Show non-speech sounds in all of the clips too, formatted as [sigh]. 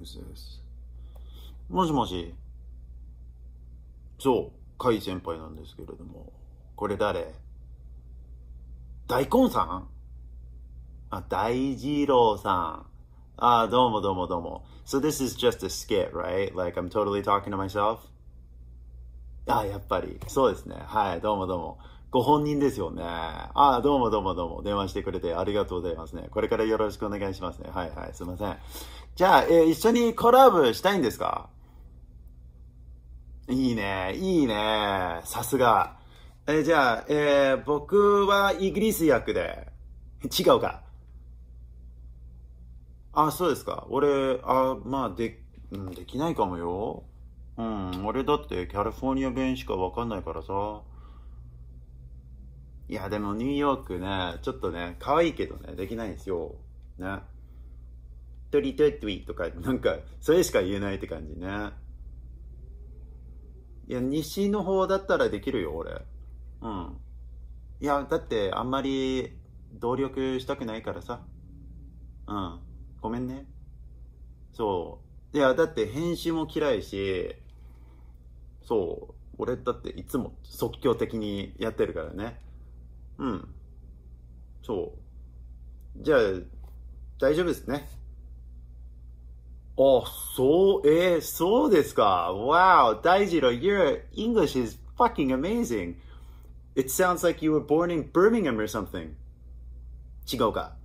です。もしもし。そう、甲斐先輩なんですけれども。これ誰大根さんあ、大二郎さん。あ、どうもどうもどうも。So this is just a skit, right? Like I'm totally talking to myself? あ、やっぱり。そうですね。はい、どうもどうも。ご本人ですよね。ああ、どうもどうもどうも。電話してくれてありがとうございますね。これからよろしくお願いしますね。はいはい、すいません。じゃあ、えー、一緒にコラボしたいんですかいいね、いいね。さすが。えー、じゃあ、えー、僕はイギリス役で。違うか。あ、そうですか。俺、あ、まあ、で、うん、できないかもよ。うん、俺だってカリフォルニア弁しかわかんないからさ。いや、でもニューヨークね、ちょっとね、可愛いけどね、できないんですよ。ね。トリトリトリとか、なんか、それしか言えないって感じね。いや、西の方だったらできるよ、俺。うん。いや、だって、あんまり、努力したくないからさ。うん。ごめんね。そう。いや、だって編集も嫌いし、そう。俺だっていつも即興的にやってるからね。うんそうじゃあ大丈夫ですねあそうえー、そうですか Wow your English is fucking amazing It sounds like you were born in Birmingham or something 違うか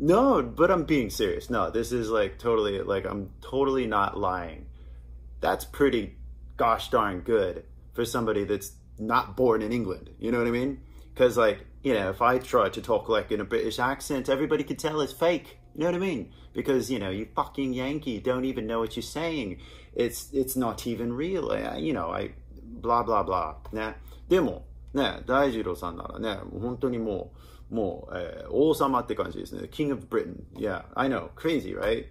but I'm being serious. No, this is like totally, like, I'm totally not lying. That's pretty gosh darn good for somebody that's not born in England. You know what I mean? Because, like, you know, if I try to talk like in a British accent, everybody could tell it's fake. You know what I mean? Because, you know, you fucking Yankee don't even know what you're saying. It's it's not even real. I, you know, I, blah, blah, blah. ね。でも、ね、大二郎さんならね、本当にもう、もう、えー、王様って感じですね。King of Britain. Yeah, I know. Crazy, right?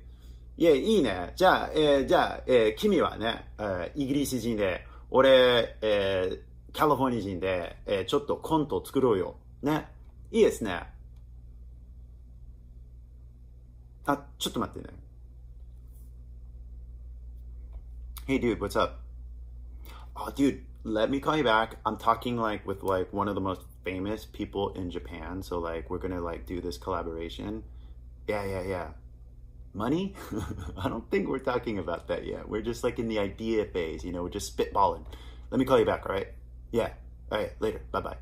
いや、いいね。じゃあ、えー、じゃあ、えー、君はね、えー、イギリス人で、俺、えー、カリフォルニア人で、えー、ちょっとコント作ろうよ。ね。いいですね。あ、ちょっと待ってね。Hey dude, what's up? Oh dude, let me call you back. I'm talking like with like one of the most famous people in Japan. So like we're gonna like do this collaboration. Yeah, yeah, yeah. Money? [laughs] I don't think we're talking about that yet. We're just like in the idea phase, you know, we're just spitballing. Let me call you back, all right? Yeah. All right. Later. Bye bye.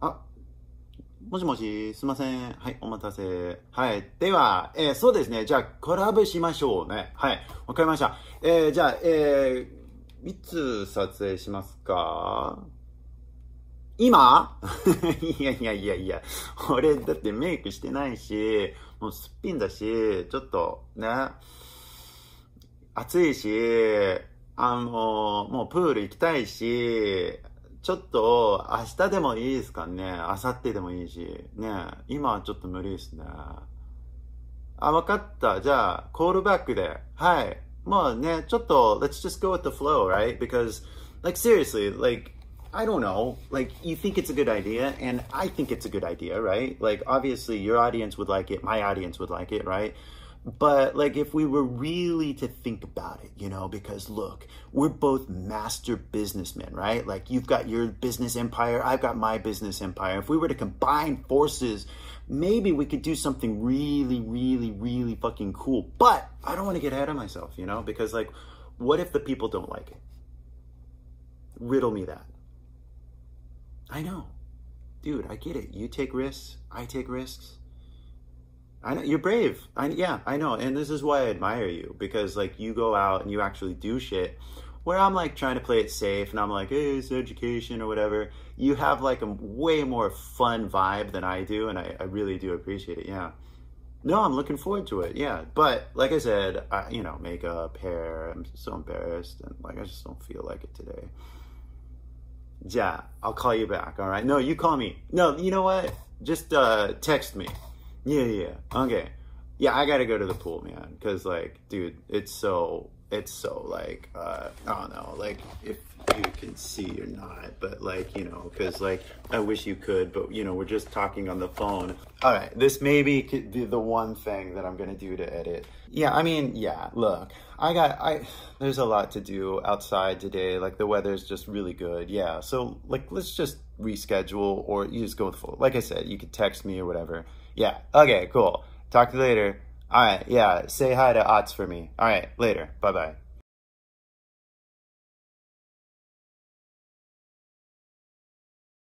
あ、もしもし、すいません。はい、お待たせ。はい。では、えー、そうですね。じゃあ、コラボしましょうね。はい。わかりました。えー、じゃあ、えー、いつ撮影しますか今 [laughs] いやいやいやいや、俺だってメイクしてないし、もうすっぴんだし、ちょっとね、暑いし、あの、もうプール行きたいし、ちょっと明日でもいいですかね。明後日でもいいし。ね今はちょっと無理ですね。あ、わかった。じゃあ、コールバックで。はい。まあね、ちょっと、let's just go with the flow, right? Because, like, seriously, like, I don't know. Like, you think it's a good idea, and I think it's a good idea, right? Like, obviously, your audience would like it, my audience would like it, right? But like if we were really to think about it, you know, because look, we're both master businessmen, right? Like you've got your business empire, I've got my business empire. If we were to combine forces, maybe we could do something really, really, really fucking cool. But I don't want to get ahead of myself, you know, because like what if the people don't like it? Riddle me that. I know. Dude, I get it. You take risks, I take risks. I know you're brave. I yeah, I know, and this is why I admire you because like you go out and you actually do shit. Where I'm like trying to play it safe and I'm like, hey, it's education or whatever. You have like a way more fun vibe than I do, and I, I really do appreciate it. Yeah. No, I'm looking forward to it. Yeah, but like I said, I, you know, makeup, hair. I'm so embarrassed, and like I just don't feel like it today. Yeah, I'll call you back. All right. No, you call me. No, you know what? Just uh, text me. Yeah, yeah. Okay. Yeah, I gotta go to the pool, man. Cause like, dude, it's so it's so like uh, I don't know, like if you can see or not, but like you know, because like I wish you could, but you know, we're just talking on the phone. All right, this maybe could be the one thing that I'm gonna do to edit. Yeah, I mean, yeah. Look, I got I. There's a lot to do outside today. Like the weather's just really good. Yeah, so like let's just reschedule or you just go with full. Like I said, you could text me or whatever. Yeah. Okay. Cool. Talk to you later. All right, yeah, say hi to Ots for me. All right, later. Bye bye.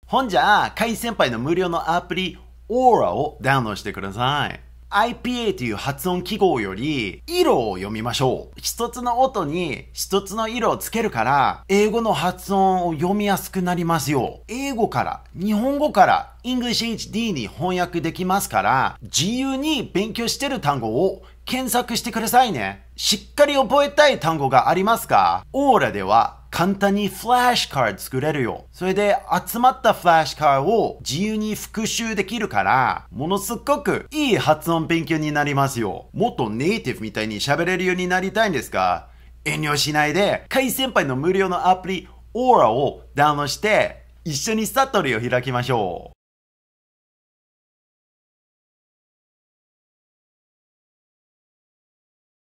Honja, 会先輩の無料のアプリ Aura をダウンロードしてください。IPA という発音記号より、色を読みましょう。一つの音に一つの色をつけるから、英語の発音を読みやすくなりますよ。英語から、日本語から、English HD に翻訳できますから、自由に勉強してる単語を検索してくださいね。しっかり覚えたい単語がありますかオーラでは簡単にフラッシュカード作れるよ。それで集まったフラッシュカードを自由に復習できるから、ものすごくいい発音勉強になりますよ。もっとネイティブみたいに喋れるようになりたいんですか遠慮しないで、カイ先輩の無料のアプリ、オーラをダウンロードして、一緒にサトリを開きましょう。